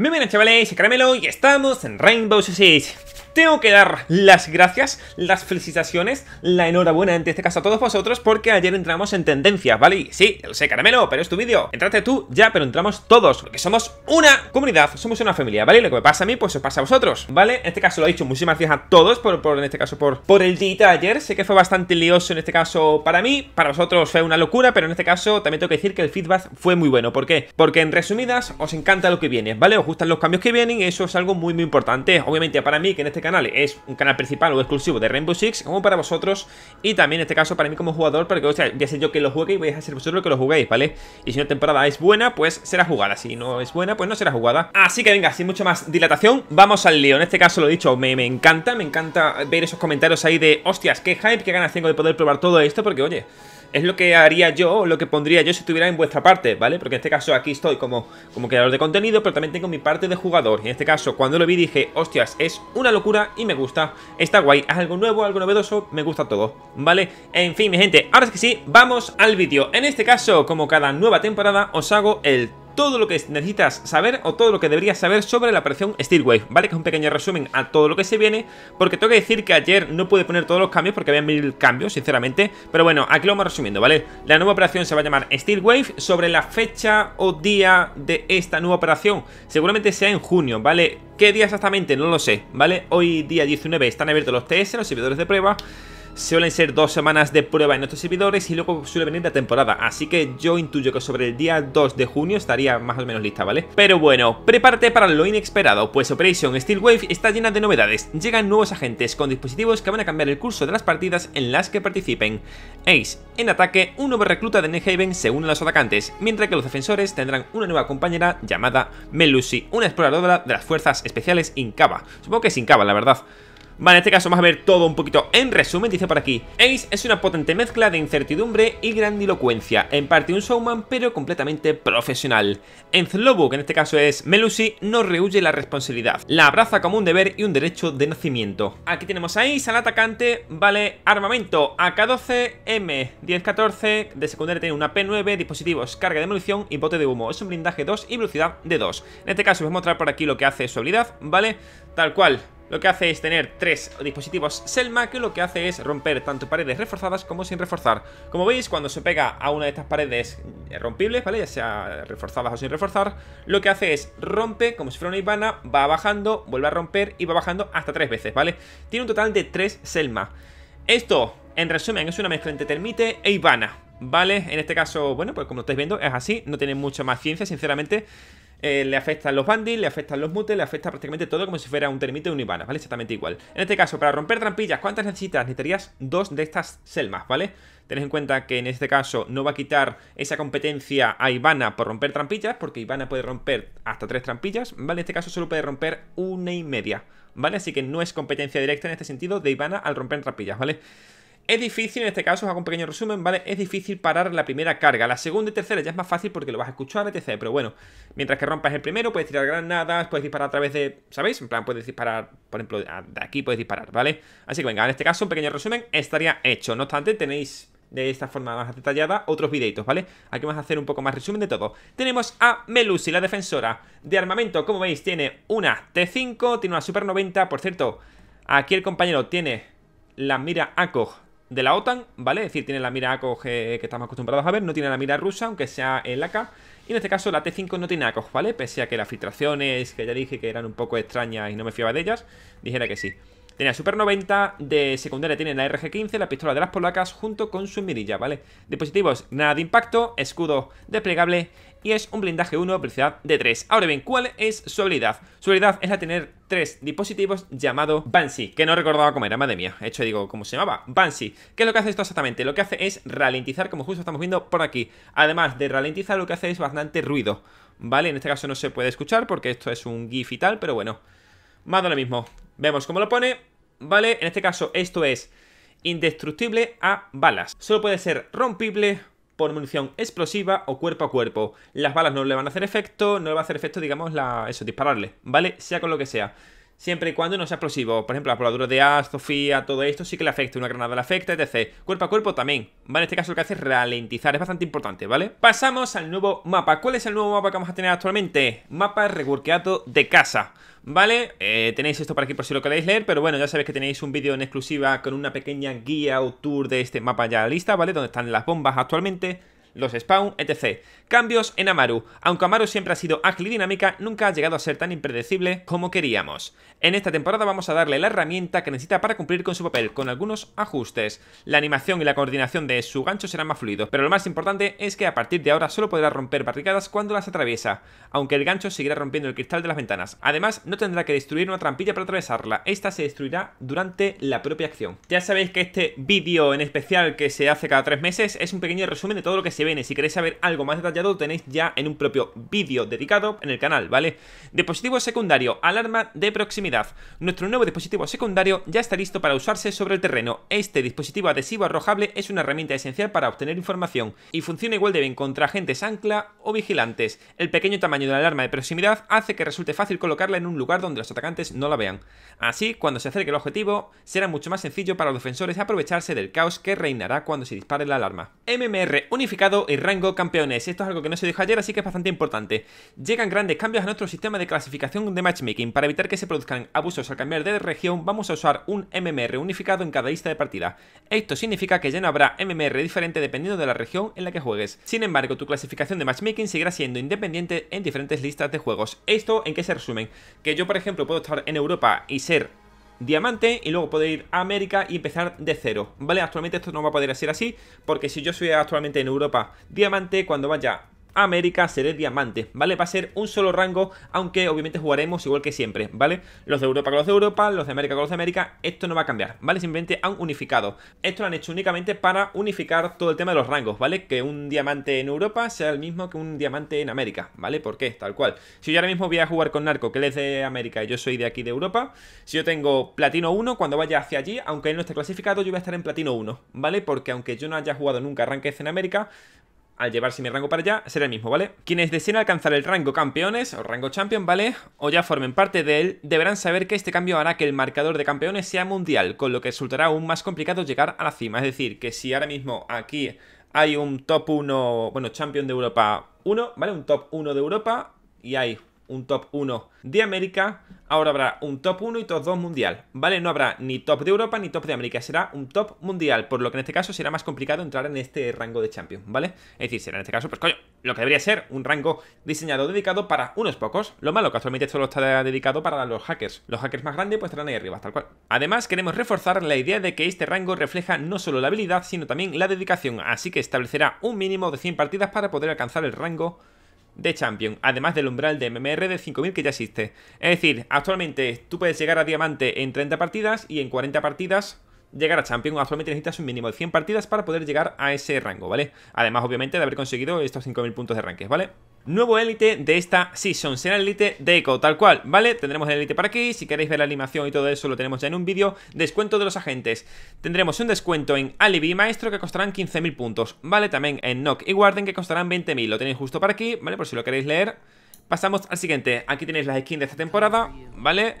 Bienvenidos chavales, soy Caramelo y estamos en Rainbow Six tengo que dar las gracias, las felicitaciones, la enhorabuena en este caso a todos vosotros porque ayer entramos en tendencia, ¿vale? Y sí, lo sé, caramelo, pero es tu vídeo. Entraste tú, ya, pero entramos todos, porque somos una comunidad, somos una familia, ¿vale? Lo que me pasa a mí, pues se pasa a vosotros, ¿vale? En este caso lo he dicho, muchísimas gracias a todos por, en este caso por, por el día de ayer. Sé que fue bastante lioso en este caso para mí, para vosotros fue una locura, pero en este caso también tengo que decir que el feedback fue muy bueno. ¿Por qué? Porque en resumidas os encanta lo que viene, ¿vale? Os gustan los cambios que vienen y eso es algo muy muy importante. Obviamente para mí, que en este es un canal principal o exclusivo de Rainbow Six, como para vosotros, y también en este caso para mí como jugador, porque ya sé yo que lo juegue y voy a ser vosotros que lo juguéis, ¿vale? Y si una temporada es buena, pues será jugada, si no es buena, pues no será jugada. Así que venga, sin mucho más dilatación, vamos al lío. En este caso, lo he dicho, me, me encanta, me encanta ver esos comentarios ahí de, hostias, qué hype, qué ganas tengo de poder probar todo esto, porque oye es lo que haría yo, lo que pondría yo si estuviera en vuestra parte, ¿vale? Porque en este caso aquí estoy como, como creador de contenido, pero también tengo mi parte de jugador. En este caso, cuando lo vi dije, hostias, es una locura y me gusta. Está guay, es algo nuevo, algo novedoso, me gusta todo, ¿vale? En fin, mi gente, ahora que sí, vamos al vídeo. En este caso, como cada nueva temporada, os hago el todo lo que necesitas saber o todo lo que deberías saber sobre la operación Steelwave, ¿vale? Que es un pequeño resumen a todo lo que se viene, porque tengo que decir que ayer no pude poner todos los cambios porque había mil cambios, sinceramente, pero bueno, aquí lo vamos resumiendo, ¿vale? La nueva operación se va a llamar Steelwave, sobre la fecha o día de esta nueva operación, seguramente sea en junio, ¿vale? ¿Qué día exactamente? No lo sé, ¿vale? Hoy día 19 están abiertos los TS, los servidores de prueba, suelen ser dos semanas de prueba en nuestros servidores y luego suele venir la temporada, así que yo intuyo que sobre el día 2 de junio estaría más o menos lista, ¿vale? Pero bueno, prepárate para lo inesperado, pues Operation Steel Wave está llena de novedades, llegan nuevos agentes con dispositivos que van a cambiar el curso de las partidas en las que participen. Ace, en ataque, un nuevo recluta de Nehaven se une a los atacantes, mientras que los defensores tendrán una nueva compañera llamada Melusi, una exploradora de las fuerzas especiales Incava, supongo que es Incava la verdad. Vale, en este caso vamos a ver todo un poquito en resumen, dice por aquí. Ace es una potente mezcla de incertidumbre y grandilocuencia, en parte un showman pero completamente profesional. En Zlobu, que en este caso es Melusi, no rehuye la responsabilidad, la abraza como un deber y un derecho de nacimiento. Aquí tenemos a Ace, al atacante, vale, armamento AK-12, M1014, de secundaria tiene una P9, dispositivos, carga de munición y bote de humo. Es un blindaje 2 y velocidad de 2. En este caso os voy a mostrar por aquí lo que hace su habilidad, vale, tal cual, lo que hace es tener tres dispositivos Selma que lo que hace es romper tanto paredes reforzadas como sin reforzar. Como veis, cuando se pega a una de estas paredes rompibles, ¿vale? Ya sea reforzadas o sin reforzar, lo que hace es rompe como si fuera una ivana, va bajando, vuelve a romper y va bajando hasta tres veces, ¿vale? Tiene un total de tres Selma. Esto, en resumen, es una mezcla entre termite e ivana. Vale, en este caso, bueno, pues como estáis viendo, es así, no tiene mucha más ciencia, sinceramente. Eh, le afectan los bandits, le afectan los mutes, le afecta prácticamente todo como si fuera un termite o un ivana, ¿vale? Exactamente igual. En este caso, para romper trampillas, ¿cuántas necesitas? Necesitarías dos de estas selmas, ¿vale? Tened en cuenta que en este caso no va a quitar esa competencia a Ivana por romper trampillas, porque Ivana puede romper hasta tres trampillas, ¿vale? En este caso solo puede romper una y media, ¿vale? Así que no es competencia directa en este sentido de Ivana al romper trampillas, ¿vale? vale es difícil, en este caso os hago un pequeño resumen, ¿vale? Es difícil parar la primera carga. La segunda y tercera ya es más fácil porque lo vas a escuchar, etc. Pero bueno, mientras que rompas el primero, puedes tirar granadas, puedes disparar a través de. ¿Sabéis? En plan, puedes disparar, por ejemplo, de aquí puedes disparar, ¿vale? Así que venga, en este caso, un pequeño resumen estaría hecho. No obstante, tenéis de esta forma más detallada otros videitos, ¿vale? Aquí vamos a hacer un poco más resumen de todo. Tenemos a Melusi, la defensora de armamento, como veis, tiene una T5, tiene una Super 90, por cierto, aquí el compañero tiene la mira ACOG de la OTAN, ¿vale? Es decir, tiene la mira ACOG que estamos acostumbrados a ver, no tiene la mira rusa, aunque sea en la K. Y en este caso la T5 no tiene ACOG, ¿vale? Pese a que las filtraciones que ya dije que eran un poco extrañas y no me fiaba de ellas, dijera que sí. Tenía Super 90, de secundaria tiene la RG-15, la pistola de las polacas junto con su mirilla, ¿vale? Dispositivos, nada de impacto, escudo desplegable y es un blindaje 1, velocidad de 3. Ahora bien, ¿cuál es su habilidad? Su habilidad es la tener tres dispositivos llamado Banshee, que no recordaba cómo era, madre mía. De hecho, digo, ¿cómo se llamaba? Banshee. ¿Qué es lo que hace esto exactamente? Lo que hace es ralentizar, como justo estamos viendo por aquí. Además de ralentizar, lo que hace es bastante ruido, ¿vale? En este caso no se puede escuchar porque esto es un GIF y tal, pero bueno... Más de lo mismo. Vemos cómo lo pone. Vale, en este caso esto es indestructible a balas. Solo puede ser rompible por munición explosiva o cuerpo a cuerpo. Las balas no le van a hacer efecto, no le va a hacer efecto, digamos, la, eso, dispararle, ¿vale? Sea con lo que sea. Siempre y cuando no sea explosivo. Por ejemplo, la voladura de As, Sofía, todo esto sí que le afecta. Una granada le afecta, etc. Cuerpo a cuerpo también. ¿Vale? En este caso lo que hace es ralentizar. Es bastante importante, ¿vale? Pasamos al nuevo mapa. ¿Cuál es el nuevo mapa que vamos a tener actualmente? Mapa reworkeado de casa. ¿vale? Eh, tenéis esto por aquí por si lo queréis leer, pero bueno, ya sabéis que tenéis un vídeo en exclusiva con una pequeña guía o tour de este mapa ya lista, ¿vale? Donde están las bombas actualmente los spawn, etc. Cambios en Amaru. Aunque Amaru siempre ha sido ágil y dinámica, nunca ha llegado a ser tan impredecible como queríamos. En esta temporada vamos a darle la herramienta que necesita para cumplir con su papel, con algunos ajustes. La animación y la coordinación de su gancho serán más fluidos, pero lo más importante es que a partir de ahora solo podrá romper barricadas cuando las atraviesa, aunque el gancho seguirá rompiendo el cristal de las ventanas. Además, no tendrá que destruir una trampilla para atravesarla, esta se destruirá durante la propia acción. Ya sabéis que este vídeo en especial que se hace cada tres meses es un pequeño resumen de todo lo que se ve si queréis saber algo más detallado, lo tenéis ya en un propio vídeo dedicado en el canal, ¿vale? Dispositivo secundario, alarma de proximidad. Nuestro nuevo dispositivo secundario ya está listo para usarse sobre el terreno. Este dispositivo adhesivo arrojable es una herramienta esencial para obtener información y funciona igual de bien contra agentes ancla o vigilantes. El pequeño tamaño de la alarma de proximidad hace que resulte fácil colocarla en un lugar donde los atacantes no la vean. Así, cuando se acerque el objetivo, será mucho más sencillo para los defensores aprovecharse del caos que reinará cuando se dispare la alarma. MMR unificado y rango campeones. Esto es algo que no se dijo ayer, así que es bastante importante. Llegan grandes cambios a nuestro sistema de clasificación de matchmaking. Para evitar que se produzcan abusos al cambiar de región, vamos a usar un MMR unificado en cada lista de partida. Esto significa que ya no habrá MMR diferente dependiendo de la región en la que juegues. Sin embargo, tu clasificación de matchmaking seguirá siendo independiente en diferentes listas de juegos. ¿Esto en qué se resumen? Que yo, por ejemplo, puedo estar en Europa y ser diamante y luego poder ir a América y empezar de cero, ¿vale? Actualmente esto no va a poder ser así porque si yo soy actualmente en Europa diamante, cuando vaya América seré diamante, ¿vale? Va a ser un solo rango, aunque obviamente jugaremos igual que siempre, ¿vale? Los de Europa con los de Europa, los de América con los de América, esto no va a cambiar, ¿vale? Simplemente han unificado. Esto lo han hecho únicamente para unificar todo el tema de los rangos, ¿vale? Que un diamante en Europa sea el mismo que un diamante en América, ¿vale? ¿Por qué? Tal cual. Si yo ahora mismo voy a jugar con Narco, que él es de América y yo soy de aquí de Europa, si yo tengo platino 1, cuando vaya hacia allí, aunque él no esté clasificado, yo voy a estar en platino 1, ¿vale? Porque aunque yo no haya jugado nunca ranked en América, al llevarse mi rango para allá será el mismo, ¿vale? Quienes deseen alcanzar el rango campeones o rango champion, ¿vale? O ya formen parte de él, deberán saber que este cambio hará que el marcador de campeones sea mundial, con lo que resultará aún más complicado llegar a la cima. Es decir, que si ahora mismo aquí hay un top 1, bueno, champion de Europa 1, ¿vale? Un top 1 de Europa y hay un top 1 de América, ahora habrá un top 1 y top 2 mundial, ¿vale? No habrá ni top de Europa ni top de América, será un top mundial, por lo que en este caso será más complicado entrar en este rango de Champions, ¿vale? Es decir, será en este caso, pues coño, lo que debería ser un rango diseñado dedicado para unos pocos. Lo malo que actualmente solo está dedicado para los hackers. Los hackers más grandes pues estarán ahí arriba, tal cual. Además, queremos reforzar la idea de que este rango refleja no solo la habilidad, sino también la dedicación, así que establecerá un mínimo de 100 partidas para poder alcanzar el rango de Champion, además del umbral de MMR de 5000 que ya existe. Es decir, actualmente tú puedes llegar a Diamante en 30 partidas y en 40 partidas llegar a Champion. Actualmente necesitas un mínimo de 100 partidas para poder llegar a ese rango, ¿vale? Además, obviamente, de haber conseguido estos 5000 puntos de ranques, ¿vale? nuevo élite de esta season. Será el élite de Echo, tal cual, ¿vale? Tendremos el élite para aquí. Si queréis ver la animación y todo eso, lo tenemos ya en un vídeo. Descuento de los agentes. Tendremos un descuento en Alibi y Maestro que costarán 15.000 puntos, ¿vale? También en Nock y Warden que costarán 20.000. Lo tenéis justo para aquí, ¿vale? Por si lo queréis leer. Pasamos al siguiente. Aquí tenéis las skins de esta temporada, ¿vale? vale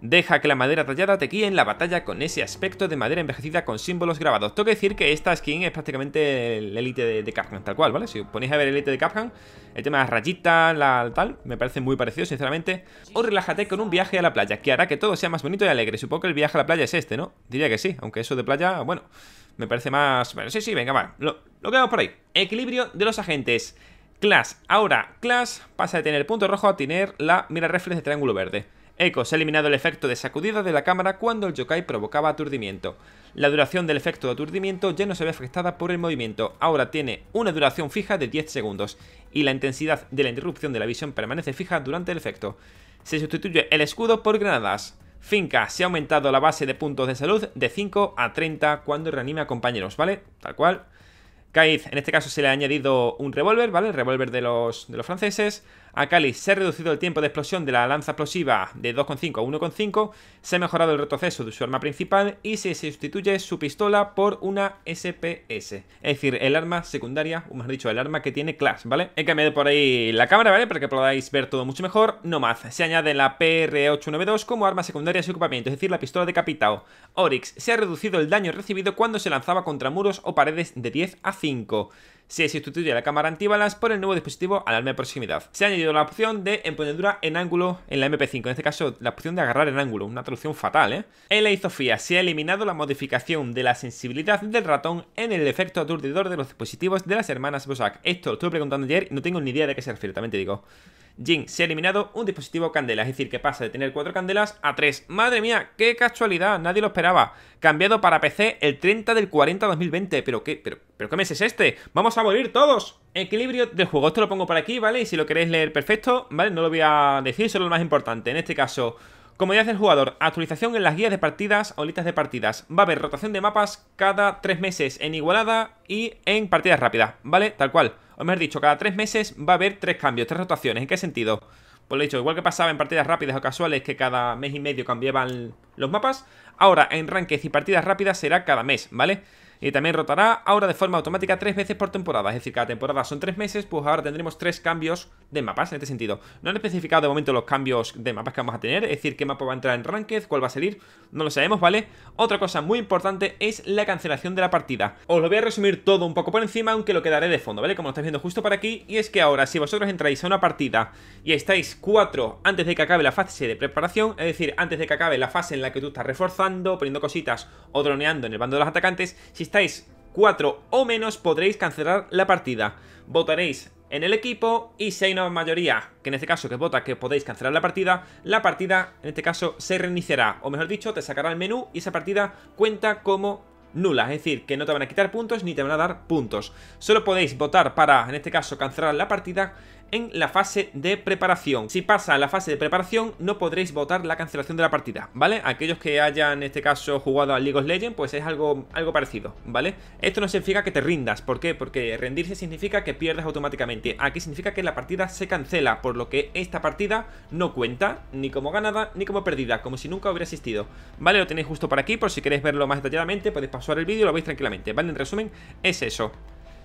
Deja que la madera tallada te guíe en la batalla con ese aspecto de madera envejecida con símbolos grabados. Tengo que decir que esta skin es prácticamente el Elite de, de Capcom, tal cual, ¿vale? Si os ponéis a ver el Elite de Capcom, el tema de las rayitas, la tal, me parece muy parecido, sinceramente. O relájate con un viaje a la playa, que hará que todo sea más bonito y alegre. Supongo que el viaje a la playa es este, ¿no? Diría que sí, aunque eso de playa, bueno, me parece más... Bueno, sí, sí, venga, va, lo, que quedamos por ahí. Equilibrio de los agentes. Clash, ahora Clash pasa de tener punto rojo a tener la mira reflex de triángulo verde. Echo, se ha eliminado el efecto de sacudida de la cámara cuando el yokai provocaba aturdimiento. La duración del efecto de aturdimiento ya no se ve afectada por el movimiento, ahora tiene una duración fija de 10 segundos, y la intensidad de la interrupción de la visión permanece fija durante el efecto. Se sustituye el escudo por granadas. Finca, se ha aumentado la base de puntos de salud de 5 a 30 cuando reanima a compañeros, ¿vale? Tal cual. Caiz, en este caso se le ha añadido un revólver, ¿vale? El revólver de los, de los franceses. Akali se ha reducido el tiempo de explosión de la lanza explosiva de 2,5 a 1,5, se ha mejorado el retroceso de su arma principal y se sustituye su pistola por una SPS, es decir, el arma secundaria, o más dicho, el arma que tiene Clash, ¿vale? He cambiado por ahí la cámara, ¿vale? Para que podáis ver todo mucho mejor, no Se añade la PR892 como arma secundaria de su equipamiento, es decir, la pistola de Capitao. Oryx se ha reducido el daño recibido cuando se lanzaba contra muros o paredes de 10 a 5 se sustituye la cámara antibalas por el nuevo dispositivo alarma de proximidad. Se ha añadido la opción de empuñadura en ángulo en la MP5, en este caso la opción de agarrar en ángulo, una traducción fatal, ¿eh? En la izofía se ha eliminado la modificación de la sensibilidad del ratón en el efecto aturdidor de los dispositivos de las hermanas Bosak. Esto lo estuve preguntando ayer y no tengo ni idea de qué se refiere, también te digo. Jin se ha eliminado un dispositivo candela, es decir, que pasa de tener cuatro candelas a tres. ¡Madre mía! ¡Qué casualidad! Nadie lo esperaba. Cambiado para PC el 30 del 40 2020. ¿Pero qué, pero, pero qué mes es este? ¡Vamos a morir todos! Equilibrio del juego. Esto lo pongo por aquí, ¿vale? Y si lo queréis leer perfecto, ¿vale? No lo voy a decir, solo lo más importante. En este caso... Comodidad del jugador, actualización en las guías de partidas o listas de partidas. Va a haber rotación de mapas cada tres meses en igualada y en partidas rápidas, ¿vale? Tal cual. O mejor dicho, cada tres meses va a haber tres cambios, tres rotaciones. ¿En qué sentido? Pues lo he dicho, igual que pasaba en partidas rápidas o casuales que cada mes y medio cambiaban los mapas, ahora en ranques y partidas rápidas será cada mes, ¿vale? vale y también rotará ahora de forma automática tres veces por temporada. Es decir, cada temporada son tres meses, pues ahora tendremos tres cambios de mapas en este sentido. No han especificado de momento los cambios de mapas que vamos a tener, es decir, qué mapa va a entrar en Ranked, cuál va a salir, no lo sabemos, ¿vale? Otra cosa muy importante es la cancelación de la partida. Os lo voy a resumir todo un poco por encima, aunque lo quedaré de fondo, ¿vale? Como lo estáis viendo justo por aquí, y es que ahora si vosotros entráis a una partida y estáis cuatro antes de que acabe la fase de preparación, es decir, antes de que acabe la fase en la que tú estás reforzando, poniendo cositas o droneando en el bando de los atacantes, si estáis 4 o menos podréis cancelar la partida. Votaréis en el equipo y si hay una mayoría, que en este caso que vota que podéis cancelar la partida, la partida en este caso se reiniciará, o mejor dicho, te sacará el menú y esa partida cuenta como nula, es decir, que no te van a quitar puntos ni te van a dar puntos. Solo podéis votar para, en este caso, cancelar la partida en la fase de preparación. Si pasa a la fase de preparación, no podréis votar la cancelación de la partida, ¿vale? Aquellos que hayan, en este caso, jugado a League of Legends, pues es algo, algo parecido, ¿vale? Esto no significa que te rindas, ¿por qué? Porque rendirse significa que pierdes automáticamente. Aquí significa que la partida se cancela, por lo que esta partida no cuenta ni como ganada ni como perdida, como si nunca hubiera existido. ¿Vale? Lo tenéis justo por aquí, por si queréis verlo más detalladamente, podéis pasar el vídeo y lo veis tranquilamente, ¿vale? En resumen, es eso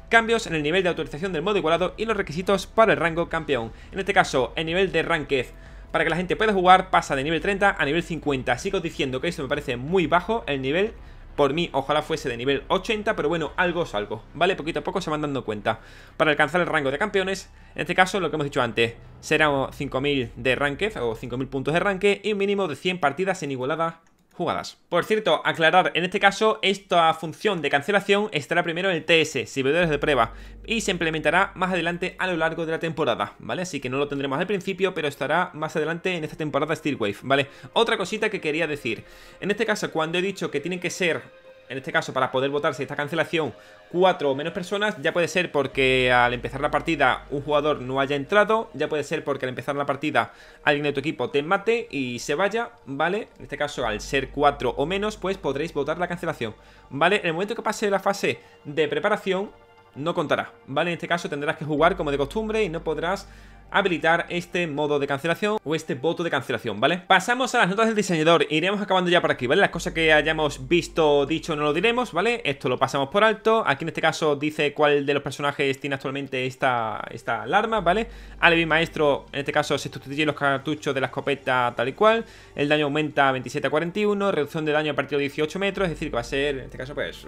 cambios en el nivel de autorización del modo igualado y los requisitos para el rango campeón. En este caso, el nivel de ranked para que la gente pueda jugar pasa de nivel 30 a nivel 50. Sigo diciendo que esto me parece muy bajo el nivel. Por mí, ojalá fuese de nivel 80, pero bueno, algo es algo, ¿vale? Poquito a poco se van dando cuenta. Para alcanzar el rango de campeones, en este caso, lo que hemos dicho antes, serán 5.000 de ranked o 5.000 puntos de ranque y un mínimo de 100 partidas en igualada jugadas. Por cierto, aclarar, en este caso esta función de cancelación estará primero en el TS, servidores de prueba, y se implementará más adelante a lo largo de la temporada, ¿vale? Así que no lo tendremos al principio, pero estará más adelante en esta temporada Steelwave, ¿vale? Otra cosita que quería decir, en este caso cuando he dicho que tienen que ser en este caso para poder votarse esta cancelación cuatro o menos personas, ya puede ser porque al empezar la partida un jugador no haya entrado, ya puede ser porque al empezar la partida alguien de tu equipo te mate y se vaya, ¿vale? En este caso al ser cuatro o menos, pues podréis votar la cancelación, ¿vale? En el momento que pase la fase de preparación no contará, ¿vale? En este caso tendrás que jugar como de costumbre y no podrás habilitar este modo de cancelación o este voto de cancelación, ¿vale? Pasamos a las notas del diseñador, iremos acabando ya por aquí, ¿vale? Las cosas que hayamos visto, dicho, no lo diremos, ¿vale? Esto lo pasamos por alto, aquí en este caso dice cuál de los personajes tiene actualmente esta, esta alarma, ¿vale? Alevi Maestro, en este caso se sustituye los cartuchos de la escopeta tal y cual, el daño aumenta 27 a 41, reducción de daño a partir de 18 metros, es decir, que va a ser, en este caso, pues,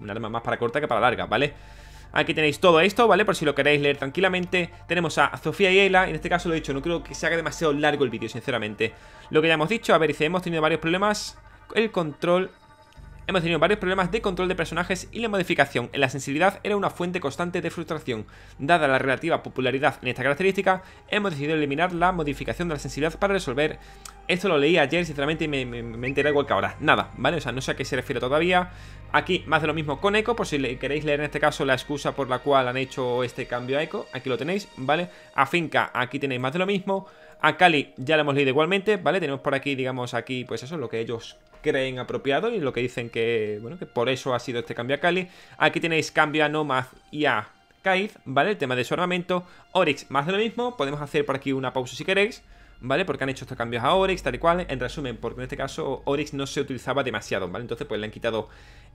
un arma más para corta que para larga, ¿vale? Aquí tenéis todo esto, ¿vale? Por si lo queréis leer tranquilamente. Tenemos a Sofía y Ayla. En este caso lo he dicho, no creo que se haga demasiado largo el vídeo, sinceramente. Lo que ya hemos dicho, a ver, dice, hemos tenido varios problemas. El control Hemos tenido varios problemas de control de personajes y la modificación en la sensibilidad era una fuente constante de frustración. Dada la relativa popularidad en esta característica, hemos decidido eliminar la modificación de la sensibilidad para resolver esto lo leí ayer, sinceramente, y me, me, enteré igual que ahora. Nada, ¿vale? O sea, no sé a qué se refiere todavía. Aquí, más de lo mismo con Echo, por si queréis leer en este caso la excusa por la cual han hecho este cambio a Echo. Aquí lo tenéis, ¿vale? A Finca, aquí tenéis más de lo mismo. A Cali ya lo hemos leído igualmente, ¿vale? Tenemos por aquí, digamos, aquí, pues eso, lo que ellos creen apropiado y lo que dicen que, bueno, que por eso ha sido este cambio a Cali. Aquí tenéis cambio a Nomad y a Kaiz, ¿vale? El tema de su armamento. Oryx, más de lo mismo. Podemos hacer por aquí una pausa si queréis. ¿vale? Porque han hecho estos cambios a Oryx, tal y cual. En resumen, porque en este caso Oryx no se utilizaba demasiado, ¿vale? Entonces, pues le han quitado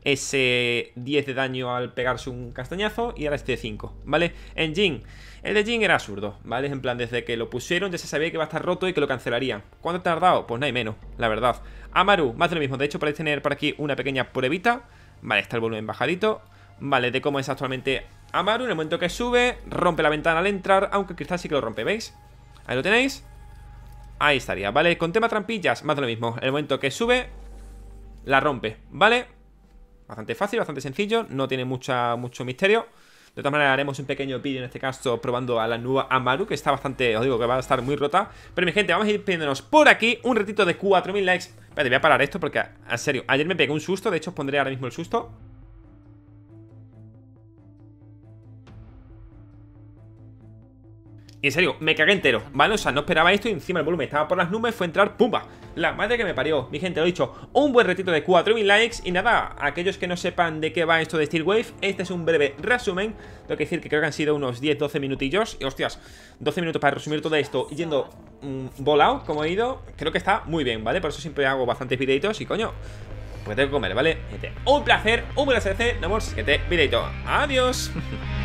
ese 10 de daño al pegarse un castañazo y ahora este 5, ¿vale? En Jin, el de Jin era absurdo, ¿vale? En plan, desde que lo pusieron ya se sabía que iba a estar roto y que lo cancelarían. ¿Cuánto ha tardado? Pues nada y menos, la verdad. Amaru, más de lo mismo. De hecho, podéis tener por aquí una pequeña pruebita. Vale, está el volumen bajadito. Vale, de cómo es actualmente Amaru. En el momento que sube, rompe la ventana al entrar, aunque el cristal sí que lo rompe, ¿veis? Ahí lo tenéis. Ahí estaría, ¿vale? Con tema trampillas, más de lo mismo El momento que sube, la rompe, ¿vale? Bastante fácil, bastante sencillo No tiene mucha, mucho misterio de todas maneras haremos un pequeño vídeo en este caso probando a la nueva Amaru Que está bastante, os digo que va a estar muy rota Pero mi gente, vamos a ir pidiéndonos por aquí un ratito de 4000 likes Espérate, voy a parar esto porque, en serio, ayer me pegué un susto De hecho os pondré ahora mismo el susto en serio, me cagué entero, ¿vale? O sea, no esperaba esto y encima el volumen estaba por las nubes, fue entrar, ¡pumba! La madre que me parió, mi gente, lo he dicho, un buen retito de 4.000 likes y nada, aquellos que no sepan de qué va esto de Steel Wave, este es un breve resumen, tengo que decir que creo que han sido unos 10-12 minutillos y hostias, 12 minutos para resumir todo esto yendo mm, volado como he ido, creo que está muy bien, ¿vale? Por eso siempre hago bastantes videitos y coño, porque tengo que comer, ¿vale? un placer, un placer, nos vemos en te videito, adiós.